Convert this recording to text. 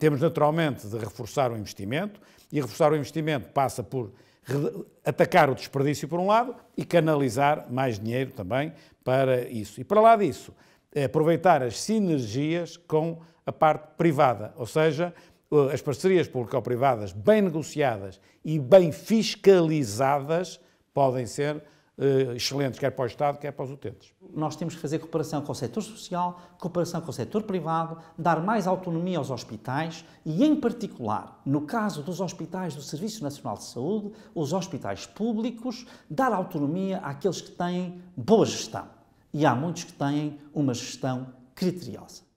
Temos naturalmente de reforçar o investimento, e reforçar o investimento passa por atacar o desperdício por um lado e canalizar mais dinheiro também para isso. E para lá disso, é aproveitar as sinergias com a parte privada, ou seja, as parcerias público-privadas bem negociadas e bem fiscalizadas podem ser eh, excelentes, quer para o Estado, quer para os utentes. Nós temos que fazer cooperação com o setor social, cooperação com o setor privado, dar mais autonomia aos hospitais e, em particular, no caso dos hospitais do Serviço Nacional de Saúde, os hospitais públicos, dar autonomia àqueles que têm boa gestão. E há muitos que têm uma gestão criteriosa.